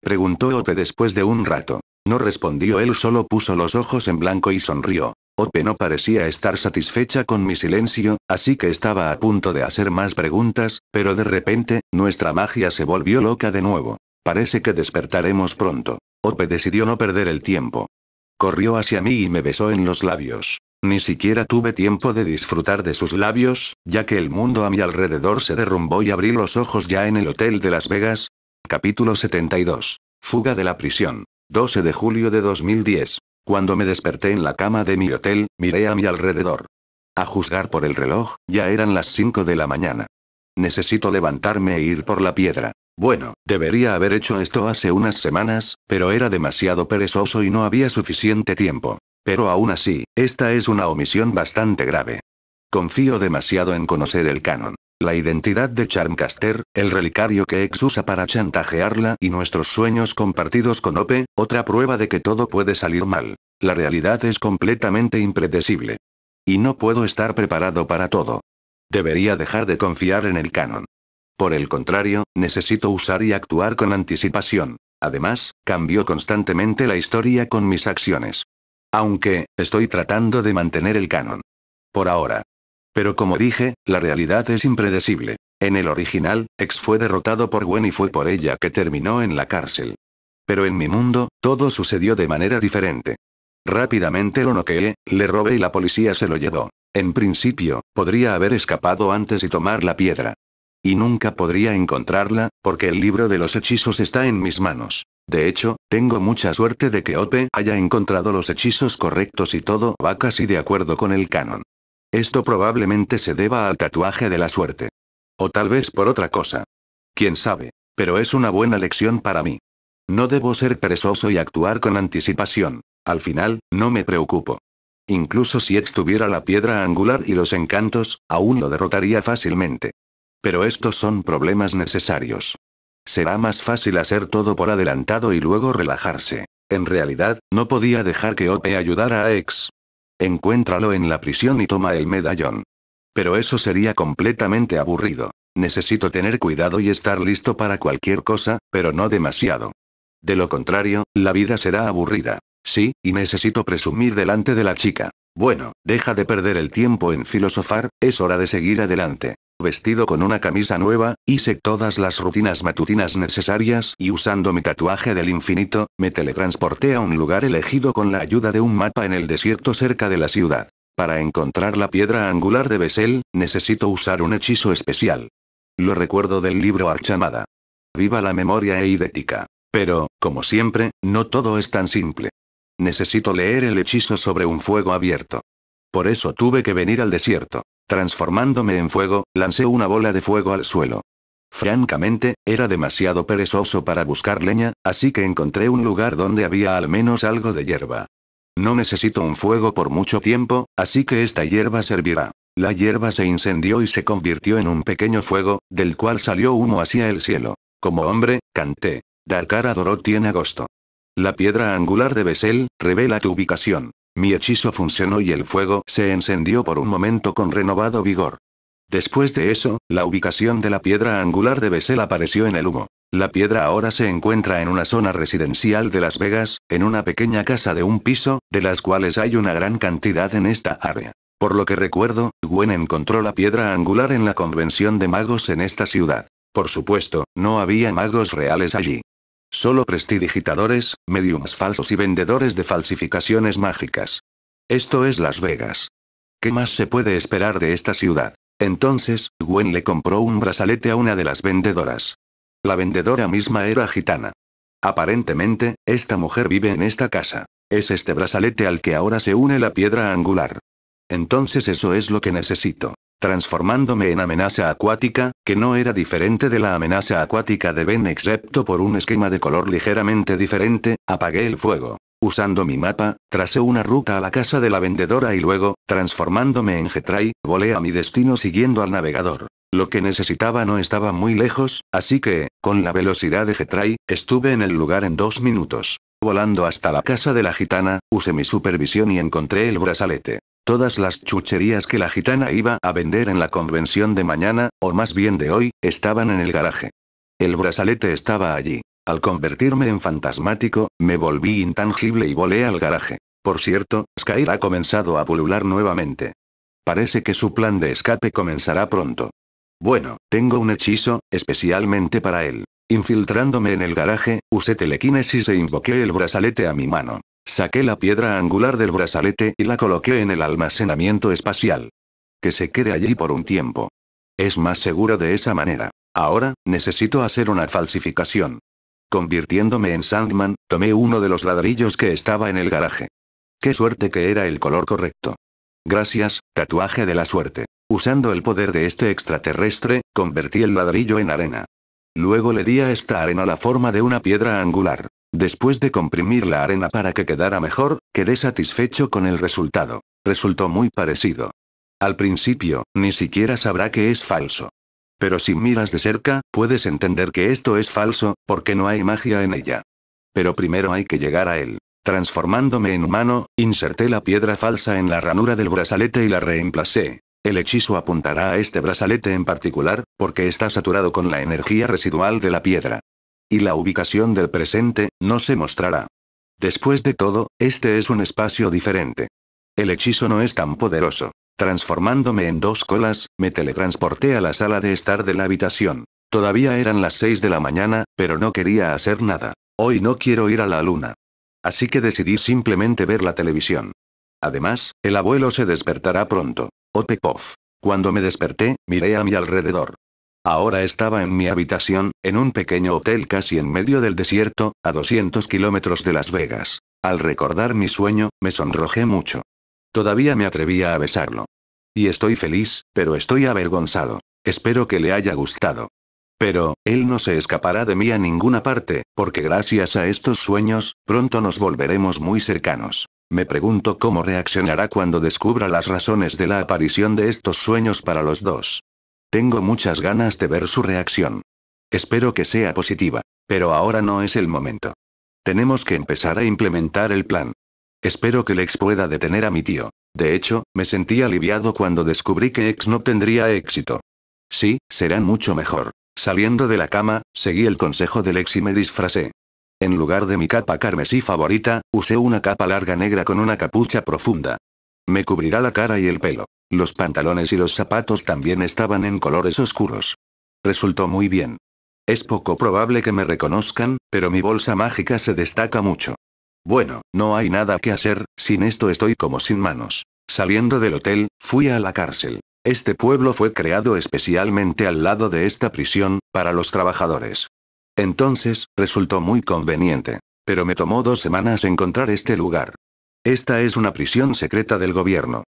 Preguntó Ope después de un rato. No respondió él solo puso los ojos en blanco y sonrió. Ope no parecía estar satisfecha con mi silencio, así que estaba a punto de hacer más preguntas, pero de repente, nuestra magia se volvió loca de nuevo. Parece que despertaremos pronto. Ope decidió no perder el tiempo. Corrió hacia mí y me besó en los labios. Ni siquiera tuve tiempo de disfrutar de sus labios, ya que el mundo a mi alrededor se derrumbó y abrí los ojos ya en el Hotel de Las Vegas. Capítulo 72. Fuga de la prisión. 12 de julio de 2010. Cuando me desperté en la cama de mi hotel, miré a mi alrededor. A juzgar por el reloj, ya eran las 5 de la mañana. Necesito levantarme e ir por la piedra. Bueno, debería haber hecho esto hace unas semanas, pero era demasiado perezoso y no había suficiente tiempo. Pero aún así, esta es una omisión bastante grave. Confío demasiado en conocer el canon, la identidad de Charmcaster, el relicario que Ex usa para chantajearla y nuestros sueños compartidos con Ope, otra prueba de que todo puede salir mal. La realidad es completamente impredecible. Y no puedo estar preparado para todo. Debería dejar de confiar en el canon. Por el contrario, necesito usar y actuar con anticipación. Además, cambio constantemente la historia con mis acciones aunque, estoy tratando de mantener el canon. Por ahora. Pero como dije, la realidad es impredecible. En el original, X fue derrotado por Gwen y fue por ella que terminó en la cárcel. Pero en mi mundo, todo sucedió de manera diferente. Rápidamente lo noqueé, le robé y la policía se lo llevó. En principio, podría haber escapado antes y tomar la piedra, y nunca podría encontrarla, porque el libro de los hechizos está en mis manos. De hecho, tengo mucha suerte de que Ope haya encontrado los hechizos correctos y todo va casi de acuerdo con el canon. Esto probablemente se deba al tatuaje de la suerte. O tal vez por otra cosa. Quién sabe, pero es una buena lección para mí. No debo ser perezoso y actuar con anticipación. Al final, no me preocupo. Incluso si estuviera la piedra angular y los encantos, aún lo derrotaría fácilmente. Pero estos son problemas necesarios. Será más fácil hacer todo por adelantado y luego relajarse. En realidad, no podía dejar que Ope ayudara a Ex. Encuéntralo en la prisión y toma el medallón. Pero eso sería completamente aburrido. Necesito tener cuidado y estar listo para cualquier cosa, pero no demasiado. De lo contrario, la vida será aburrida. Sí, y necesito presumir delante de la chica. Bueno, deja de perder el tiempo en filosofar, es hora de seguir adelante vestido con una camisa nueva, hice todas las rutinas matutinas necesarias y usando mi tatuaje del infinito, me teletransporté a un lugar elegido con la ayuda de un mapa en el desierto cerca de la ciudad. Para encontrar la piedra angular de Besel, necesito usar un hechizo especial. Lo recuerdo del libro Archamada. Viva la memoria e idética. Pero, como siempre, no todo es tan simple. Necesito leer el hechizo sobre un fuego abierto. Por eso tuve que venir al desierto. Transformándome en fuego, lancé una bola de fuego al suelo. Francamente, era demasiado perezoso para buscar leña, así que encontré un lugar donde había al menos algo de hierba. No necesito un fuego por mucho tiempo, así que esta hierba servirá. La hierba se incendió y se convirtió en un pequeño fuego, del cual salió humo hacia el cielo. Como hombre, canté. Darkar Dorot tiene agosto. La piedra angular de Besel, revela tu ubicación. Mi hechizo funcionó y el fuego se encendió por un momento con renovado vigor. Después de eso, la ubicación de la piedra angular de Bessel apareció en el humo. La piedra ahora se encuentra en una zona residencial de Las Vegas, en una pequeña casa de un piso, de las cuales hay una gran cantidad en esta área. Por lo que recuerdo, Gwen encontró la piedra angular en la convención de magos en esta ciudad. Por supuesto, no había magos reales allí. Solo prestidigitadores, mediums falsos y vendedores de falsificaciones mágicas. Esto es Las Vegas. ¿Qué más se puede esperar de esta ciudad? Entonces, Gwen le compró un brazalete a una de las vendedoras. La vendedora misma era gitana. Aparentemente, esta mujer vive en esta casa. Es este brazalete al que ahora se une la piedra angular. Entonces eso es lo que necesito transformándome en amenaza acuática, que no era diferente de la amenaza acuática de Ben excepto por un esquema de color ligeramente diferente, apagué el fuego. Usando mi mapa, tracé una ruta a la casa de la vendedora y luego, transformándome en Getray, volé a mi destino siguiendo al navegador. Lo que necesitaba no estaba muy lejos, así que, con la velocidad de Getray, estuve en el lugar en dos minutos. Volando hasta la casa de la gitana, usé mi supervisión y encontré el brazalete. Todas las chucherías que la gitana iba a vender en la convención de mañana, o más bien de hoy, estaban en el garaje. El brazalete estaba allí. Al convertirme en fantasmático, me volví intangible y volé al garaje. Por cierto, Sky ha comenzado a pulular nuevamente. Parece que su plan de escape comenzará pronto. Bueno, tengo un hechizo, especialmente para él. Infiltrándome en el garaje, usé telequinesis e invoqué el brazalete a mi mano. Saqué la piedra angular del brazalete y la coloqué en el almacenamiento espacial. Que se quede allí por un tiempo. Es más seguro de esa manera. Ahora, necesito hacer una falsificación. Convirtiéndome en Sandman, tomé uno de los ladrillos que estaba en el garaje. Qué suerte que era el color correcto. Gracias, tatuaje de la suerte. Usando el poder de este extraterrestre, convertí el ladrillo en arena. Luego le di a esta arena la forma de una piedra angular. Después de comprimir la arena para que quedara mejor, quedé satisfecho con el resultado. Resultó muy parecido. Al principio, ni siquiera sabrá que es falso. Pero si miras de cerca, puedes entender que esto es falso, porque no hay magia en ella. Pero primero hay que llegar a él. Transformándome en humano, inserté la piedra falsa en la ranura del brazalete y la reemplacé. El hechizo apuntará a este brazalete en particular, porque está saturado con la energía residual de la piedra y la ubicación del presente, no se mostrará. Después de todo, este es un espacio diferente. El hechizo no es tan poderoso. Transformándome en dos colas, me teletransporté a la sala de estar de la habitación. Todavía eran las 6 de la mañana, pero no quería hacer nada. Hoy no quiero ir a la luna. Así que decidí simplemente ver la televisión. Además, el abuelo se despertará pronto. Opekov. Cuando me desperté, miré a mi alrededor. Ahora estaba en mi habitación, en un pequeño hotel casi en medio del desierto, a 200 kilómetros de Las Vegas. Al recordar mi sueño, me sonrojé mucho. Todavía me atrevía a besarlo. Y estoy feliz, pero estoy avergonzado. Espero que le haya gustado. Pero, él no se escapará de mí a ninguna parte, porque gracias a estos sueños, pronto nos volveremos muy cercanos. Me pregunto cómo reaccionará cuando descubra las razones de la aparición de estos sueños para los dos. Tengo muchas ganas de ver su reacción. Espero que sea positiva, pero ahora no es el momento. Tenemos que empezar a implementar el plan. Espero que Lex pueda detener a mi tío. De hecho, me sentí aliviado cuando descubrí que Lex no tendría éxito. Sí, será mucho mejor. Saliendo de la cama, seguí el consejo de Lex y me disfracé. En lugar de mi capa carmesí favorita, usé una capa larga negra con una capucha profunda. Me cubrirá la cara y el pelo. Los pantalones y los zapatos también estaban en colores oscuros. Resultó muy bien. Es poco probable que me reconozcan, pero mi bolsa mágica se destaca mucho. Bueno, no hay nada que hacer, sin esto estoy como sin manos. Saliendo del hotel, fui a la cárcel. Este pueblo fue creado especialmente al lado de esta prisión, para los trabajadores. Entonces, resultó muy conveniente. Pero me tomó dos semanas encontrar este lugar. Esta es una prisión secreta del gobierno.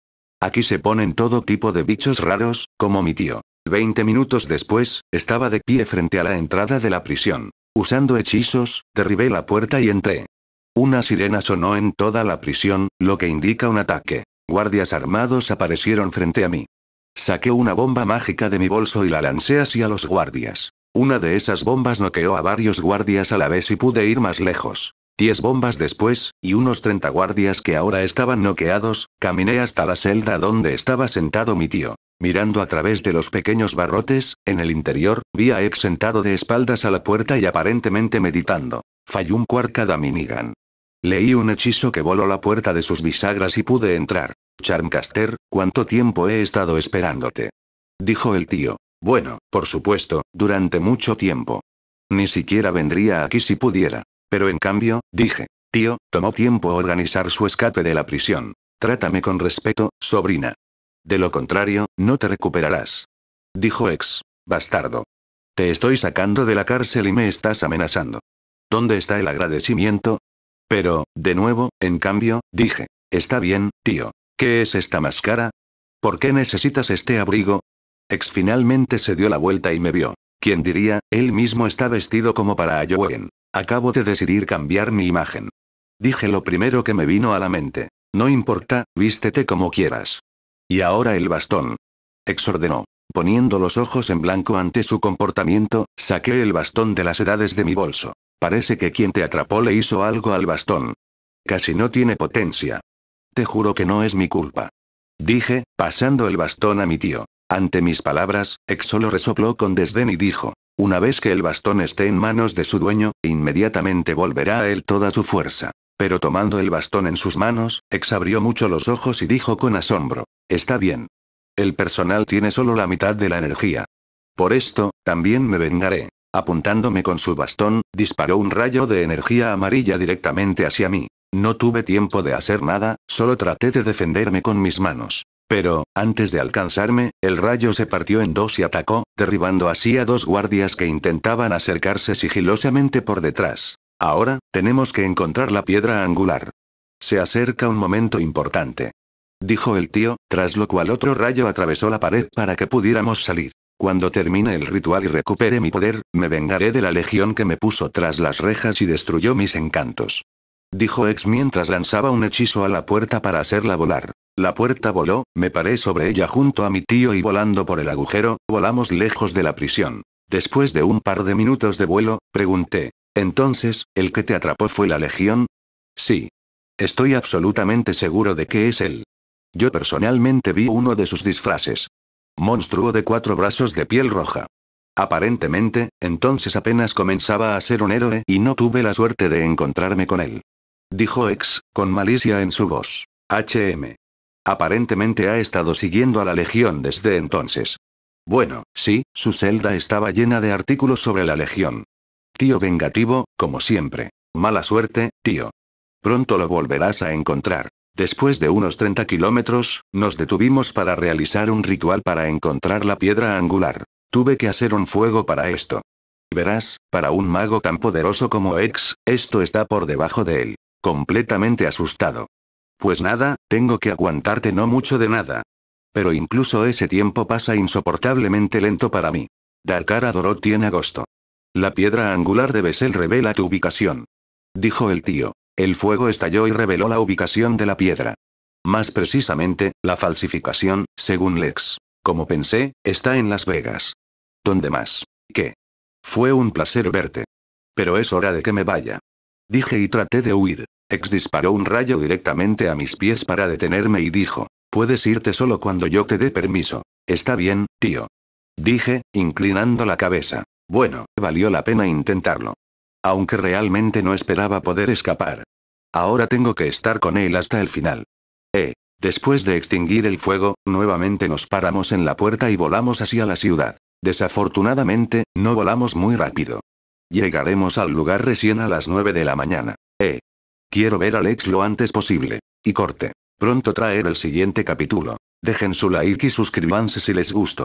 Aquí se ponen todo tipo de bichos raros, como mi tío. Veinte minutos después, estaba de pie frente a la entrada de la prisión. Usando hechizos, derribé la puerta y entré. Una sirena sonó en toda la prisión, lo que indica un ataque. Guardias armados aparecieron frente a mí. Saqué una bomba mágica de mi bolso y la lancé hacia los guardias. Una de esas bombas noqueó a varios guardias a la vez y pude ir más lejos. Diez bombas después, y unos treinta guardias que ahora estaban noqueados, caminé hasta la celda donde estaba sentado mi tío. Mirando a través de los pequeños barrotes, en el interior, vi a Ep sentado de espaldas a la puerta y aparentemente meditando. Falló un da minigan. Leí un hechizo que voló la puerta de sus bisagras y pude entrar. Charmcaster, ¿cuánto tiempo he estado esperándote? Dijo el tío. Bueno, por supuesto, durante mucho tiempo. Ni siquiera vendría aquí si pudiera. Pero en cambio, dije, tío, tomó tiempo organizar su escape de la prisión. Trátame con respeto, sobrina. De lo contrario, no te recuperarás. Dijo ex. Bastardo. Te estoy sacando de la cárcel y me estás amenazando. ¿Dónde está el agradecimiento? Pero, de nuevo, en cambio, dije, está bien, tío. ¿Qué es esta máscara? ¿Por qué necesitas este abrigo? Ex finalmente se dio la vuelta y me vio. ¿Quién diría, él mismo está vestido como para Acabo de decidir cambiar mi imagen. Dije lo primero que me vino a la mente. No importa, vístete como quieras. Y ahora el bastón. Exordenó. Poniendo los ojos en blanco ante su comportamiento, saqué el bastón de las edades de mi bolso. Parece que quien te atrapó le hizo algo al bastón. Casi no tiene potencia. Te juro que no es mi culpa. Dije, pasando el bastón a mi tío. Ante mis palabras, Ex solo resopló con desdén y dijo, una vez que el bastón esté en manos de su dueño, inmediatamente volverá a él toda su fuerza. Pero tomando el bastón en sus manos, exabrió abrió mucho los ojos y dijo con asombro, Está bien. El personal tiene solo la mitad de la energía. Por esto, también me vengaré. Apuntándome con su bastón, disparó un rayo de energía amarilla directamente hacia mí. No tuve tiempo de hacer nada, solo traté de defenderme con mis manos. Pero, antes de alcanzarme, el rayo se partió en dos y atacó, derribando así a dos guardias que intentaban acercarse sigilosamente por detrás. Ahora, tenemos que encontrar la piedra angular. Se acerca un momento importante. Dijo el tío, tras lo cual otro rayo atravesó la pared para que pudiéramos salir. Cuando termine el ritual y recupere mi poder, me vengaré de la legión que me puso tras las rejas y destruyó mis encantos. Dijo Ex mientras lanzaba un hechizo a la puerta para hacerla volar. La puerta voló, me paré sobre ella junto a mi tío y volando por el agujero, volamos lejos de la prisión. Después de un par de minutos de vuelo, pregunté. Entonces, ¿el que te atrapó fue la Legión? Sí. Estoy absolutamente seguro de que es él. Yo personalmente vi uno de sus disfraces. Monstruo de cuatro brazos de piel roja. Aparentemente, entonces apenas comenzaba a ser un héroe y no tuve la suerte de encontrarme con él. Dijo X, con malicia en su voz. HM. Aparentemente ha estado siguiendo a la Legión desde entonces. Bueno, sí, su celda estaba llena de artículos sobre la Legión. Tío vengativo, como siempre. Mala suerte, tío. Pronto lo volverás a encontrar. Después de unos 30 kilómetros, nos detuvimos para realizar un ritual para encontrar la piedra angular. Tuve que hacer un fuego para esto. Verás, para un mago tan poderoso como Ex, esto está por debajo de él. Completamente asustado. Pues nada, tengo que aguantarte no mucho de nada. Pero incluso ese tiempo pasa insoportablemente lento para mí. Darkar adoró tiene agosto. La piedra angular de Besel revela tu ubicación. Dijo el tío. El fuego estalló y reveló la ubicación de la piedra. Más precisamente, la falsificación, según Lex. Como pensé, está en Las Vegas. ¿Dónde más? ¿Qué? Fue un placer verte. Pero es hora de que me vaya. Dije y traté de huir. Ex disparó un rayo directamente a mis pies para detenerme y dijo, puedes irte solo cuando yo te dé permiso. Está bien, tío. Dije, inclinando la cabeza. Bueno, valió la pena intentarlo. Aunque realmente no esperaba poder escapar. Ahora tengo que estar con él hasta el final. Eh. Después de extinguir el fuego, nuevamente nos paramos en la puerta y volamos hacia la ciudad. Desafortunadamente, no volamos muy rápido. Llegaremos al lugar recién a las 9 de la mañana. Quiero ver a Lex lo antes posible. Y corte. Pronto traer el siguiente capítulo. Dejen su like y suscríbanse si les gustó.